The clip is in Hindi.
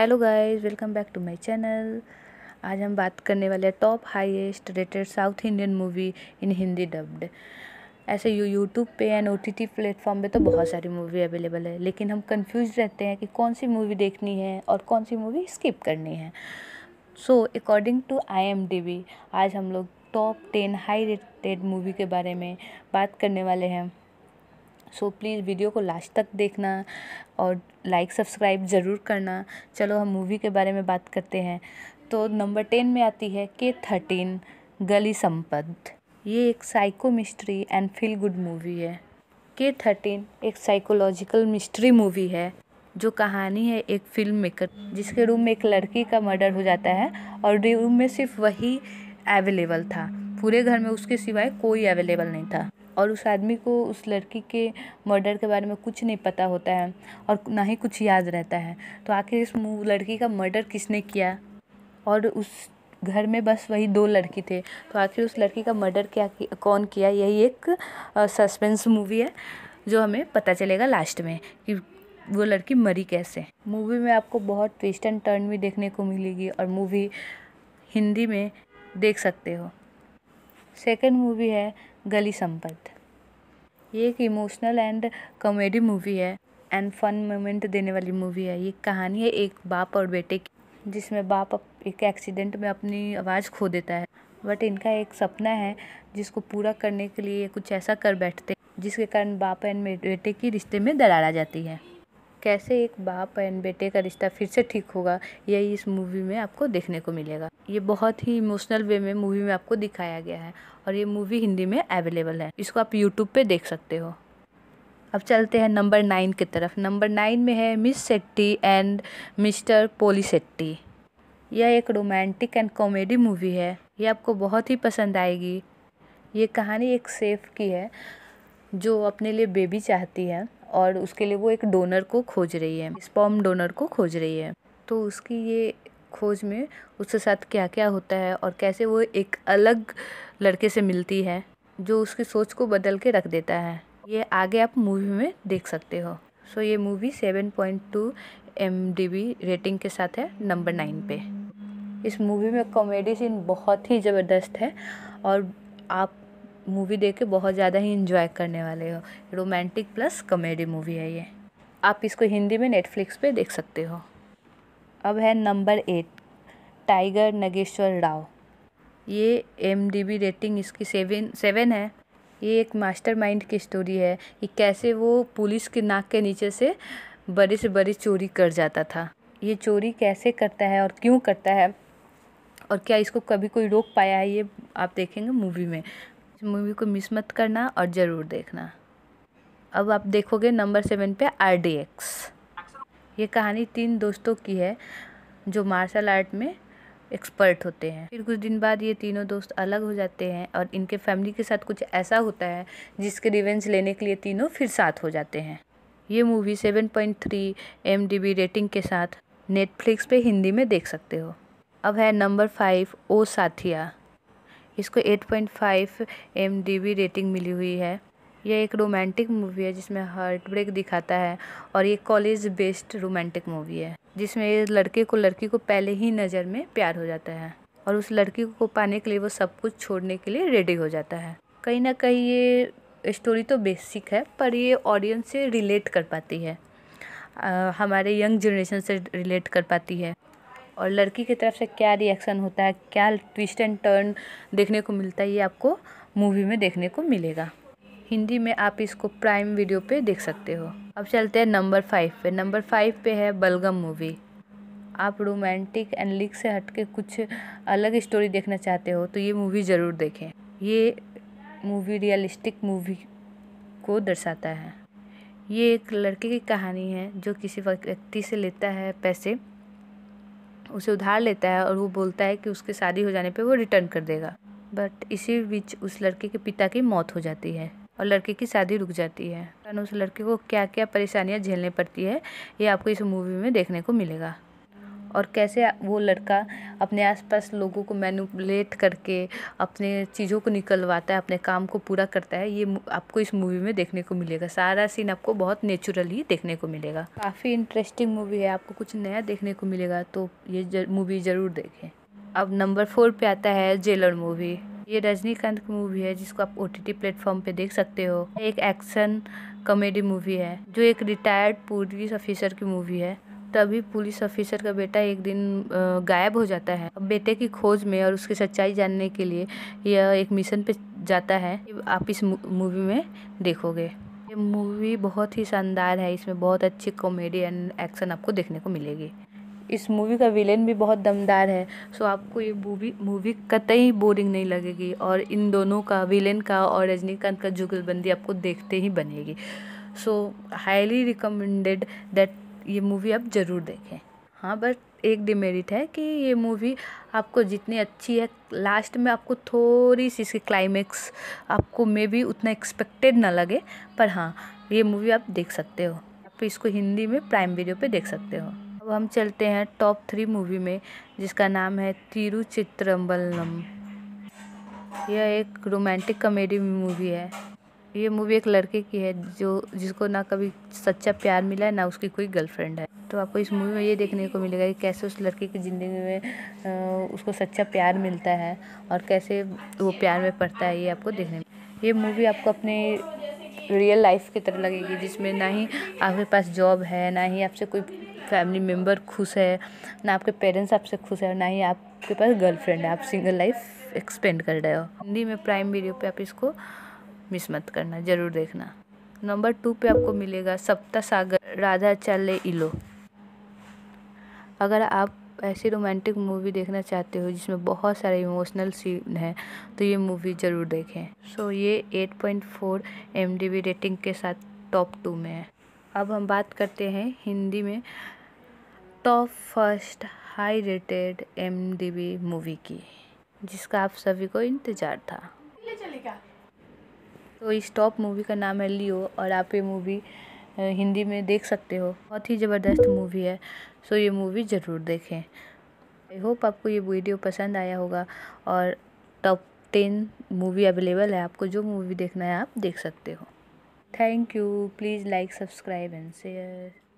hello guys welcome back to my channel आज हम बात करने वाले हैं top highest rated South Indian movie in Hindi dubbed ऐसे यू यूट्यूब पे and O T T platform पर तो बहुत सारी मूवी अवेलेबल है लेकिन हम कंफ्यूज रहते हैं कि कौन सी मूवी देखनी है और कौन सी मूवी स्किप करनी है सो अकॉर्डिंग टू आई आज हम लोग top ten high rated movie के बारे में बात करने वाले हैं सो प्लीज़ वीडियो को लास्ट तक देखना और लाइक सब्सक्राइब ज़रूर करना चलो हम मूवी के बारे में बात करते हैं तो नंबर टेन में आती है के थर्टीन गली संपद ये एक psycho mystery and feel good movie है के थर्टीन एक साइकोलॉजिकल मिस्ट्री मूवी है जो कहानी है एक फिल्म मेकर जिसके रूम में एक लड़की का मर्डर हो जाता है और रूम में सिर्फ वही अवेलेबल था पूरे घर में उसके सिवाय कोई अवेलेबल नहीं था और उस आदमी को उस लड़की के मर्डर के बारे में कुछ नहीं पता होता है और ना ही कुछ याद रहता है तो आखिर इस लड़की का मर्डर किसने किया और उस घर में बस वही दो लड़की थे तो आखिर उस लड़की का मर्डर क्या कौन किया यही एक सस्पेंस मूवी है जो हमें पता चलेगा लास्ट में कि वो लड़की मरी कैसे मूवी में आपको बहुत ट्विस्ट एंड टर्न भी देखने को मिलेगी और मूवी हिंदी में देख सकते हो सेकंड मूवी है गली संपत ये एक इमोशनल एंड कॉमेडी मूवी है एंड फन मोमेंट देने वाली मूवी है ये कहानी है एक बाप और बेटे की जिसमें बाप एक एक्सीडेंट में अपनी आवाज़ खो देता है बट इनका एक सपना है जिसको पूरा करने के लिए कुछ ऐसा कर बैठते जिसके कारण बाप एंड बेटे की रिश्ते में दरार आ जाती है कैसे एक बाप एंड बेटे का रिश्ता फिर से ठीक होगा यही इस मूवी में आपको देखने को मिलेगा ये बहुत ही इमोशनल वे में मूवी में आपको दिखाया गया है और ये मूवी हिंदी में अवेलेबल है इसको आप यूट्यूब पे देख सकते हो अब चलते हैं नंबर नाइन की तरफ नंबर नाइन में है Miss Shetty and mister Polishetty यह एक रोमांटिक एंड कॉमेडी मूवी है ये आपको बहुत ही पसंद आएगी ये कहानी एक सेफ की है जो अपने लिए बेबी चाहती है और उसके लिए वो एक डोनर को खोज रही है स्पॉम डोनर को खोज रही है तो उसकी ये खोज में उसके साथ क्या क्या होता है और कैसे वो एक अलग लड़के से मिलती है जो उसकी सोच को बदल के रख देता है ये आगे आप मूवी में देख सकते हो सो ये movie seven point two M rating के साथ है नंबर नाइन पे इस मूवी में कॉमेडी सीन बहुत ही ज़बरदस्त है और आप मूवी देख के बहुत ज़्यादा ही इन्जॉय करने वाले हो रोमांटिक प्लस कॉमेडी मूवी है ये आप इसको हिंदी में नेटफ्लिक्स पे देख सकते हो अब है number eight Tiger Nageswara Rao ये एम रेटिंग इसकी सेवन सेवन है ये एक मास्टरमाइंड की स्टोरी है कि कैसे वो पुलिस के नाक के नीचे से बड़ी से बड़ी चोरी कर जाता था ये चोरी कैसे करता है और क्यों करता है और क्या इसको कभी कोई रोक पाया है ये आप देखेंगे मूवी में मूवी को मिस मत करना और ज़रूर देखना अब आप देखोगे नंबर सेवन पे आर डी एक्स ये कहानी तीन दोस्तों की है जो मार्शल आर्ट में एक्सपर्ट होते हैं फिर कुछ दिन बाद ये तीनों दोस्त अलग हो जाते हैं और इनके फैमिली के साथ कुछ ऐसा होता है जिसके रिवेंज लेने के लिए तीनों फिर साथ हो जाते हैं ये मूवी 7.3 पॉइंट रेटिंग के साथ नेटफ्लिक्स पे हिंदी में देख सकते हो अब है नंबर फाइव ओ साथिया इसको 8.5 पॉइंट रेटिंग मिली हुई है यह एक रोमांटिक मूवी है जिसमें हार्ट ब्रेक दिखाता है और ये कॉलेज बेस्ड रोमांटिक मूवी है जिसमें लड़के को लड़की को पहले ही नज़र में प्यार हो जाता है और उस लड़की को पाने के लिए वो सब कुछ छोड़ने के लिए रेडी हो जाता है कहीं ना कहीं ये स्टोरी तो बेसिक है पर ये ऑडियंस से रिलेट कर पाती है आ, हमारे यंग जनरेशन से रिलेट कर पाती है और लड़की की तरफ से क्या रिएक्शन होता है क्या ट्विस्ट एंड टर्न देखने को मिलता है ये आपको मूवी में देखने को मिलेगा हिंदी में आप इसको प्राइम वीडियो पे देख सकते हो अब चलते हैं नंबर फाइव पे नंबर फाइव पे है बलगम मूवी आप रोमांटिक एंड लिक से हटके कुछ अलग स्टोरी देखना चाहते हो तो ये मूवी ज़रूर देखें ये मूवी रियलिस्टिक मूवी को दर्शाता है ये एक लड़के की कहानी है जो किसी व्यक्ति से लेता है पैसे उसे उधार लेता है और वो बोलता है कि उसके शादी हो जाने पे वो रिटर्न कर देगा बट इसी बीच उस लड़के के पिता की मौत हो जाती है और लड़के की शादी रुक जाती है उस लड़के को क्या क्या परेशानियाँ झेलनी पड़ती है ये आपको इस मूवी में देखने को मिलेगा और कैसे वो लड़का अपने आसपास लोगों को मैनुपलेट करके अपने चीज़ों को निकलवाता है अपने काम को पूरा करता है ये आपको इस मूवी में देखने को मिलेगा सारा सीन आपको बहुत नेचुरली देखने को मिलेगा काफ़ी इंटरेस्टिंग मूवी है आपको कुछ नया देखने को मिलेगा तो ये मूवी ज़रूर देखें अब नंबर फोर पे आता है जेलर मूवी ये रजनीकांत की मूवी है जिसको आप ओ टी प्लेटफॉर्म पे देख सकते हो एक एक्शन कॉमेडी मूवी है जो एक रिटायर्ड पुलिस ऑफिसर की मूवी है तभी पुलिस ऑफिसर का बेटा एक दिन गायब हो जाता है अब बेटे की खोज में और उसकी सच्चाई जानने के लिए यह एक मिशन पे जाता है आप इस मूवी में देखोगे ये मूवी बहुत ही शानदार है इसमें बहुत अच्छी कॉमेडी एंड एक्शन आपको देखने को मिलेगी इस मूवी का विलेन भी बहुत दमदार है सो आपको ये मूवी मूवी कतई बोरिंग नहीं लगेगी और इन दोनों का विलेन का और रजनीकांत का जुगलबंदी आपको देखते ही बनेगी सो हाईली रिकमेंडेड दैट ये मूवी आप ज़रूर देखें हाँ बट एक डिमेरिट है कि ये मूवी आपको जितनी अच्छी है लास्ट में आपको थोड़ी सी इसकी क्लाइमेक्स आपको मे भी उतना एक्सपेक्टेड ना लगे पर हाँ ये मूवी आप देख सकते हो आप इसको हिंदी में प्राइम वीडियो पे देख सकते हो हम चलते हैं टॉप थ्री मूवी में जिसका नाम है तिरुचित्रम्बलम यह एक रोमांटिक कॉमेडी मूवी है ये मूवी एक लड़के की है जो जिसको ना कभी सच्चा प्यार मिला है ना उसकी कोई गर्लफ्रेंड है तो आपको इस मूवी में ये देखने को मिलेगा कि कैसे उस लड़के की ज़िंदगी में उसको सच्चा प्यार मिलता है और कैसे वो प्यार में पड़ता है ये आपको देखने में ये मूवी आपको अपने रियल लाइफ की तरह लगेगी जिसमें ना ही आपके पास जॉब है ना ही आपसे कोई फैमिली मेम्बर खुश है ना आपके पेरेंट्स आपसे खुश है ना ही आपके पास गर्लफ्रेंड है आप सिंगल लाइफ एक्सपेंड कर रहे हो हिंदी में प्राइम वीडियो पे आप इसको मिस मत करना ज़रूर देखना नंबर टू पे आपको मिलेगा सप्ता सागर राधा चले इलो अगर आप ऐसी रोमांटिक मूवी देखना चाहते हो जिसमें बहुत सारे इमोशनल सीन हैं तो ये मूवी ज़रूर देखें सो so, ये 8.4 पॉइंट रेटिंग के साथ टॉप टू में है अब हम बात करते हैं हिंदी में top first high rated M movie की जिसका आप सभी को इंतज़ार था तो इस टॉप मूवी का नाम है लियो और आप ये मूवी हिंदी में देख सकते हो बहुत ही ज़बरदस्त मूवी है सो ये मूवी ज़रूर देखें आई होप आपको ये वीडियो पसंद आया होगा और टॉप टेन मूवी अवेलेबल है आपको जो मूवी देखना है आप देख सकते हो thank you please like subscribe and share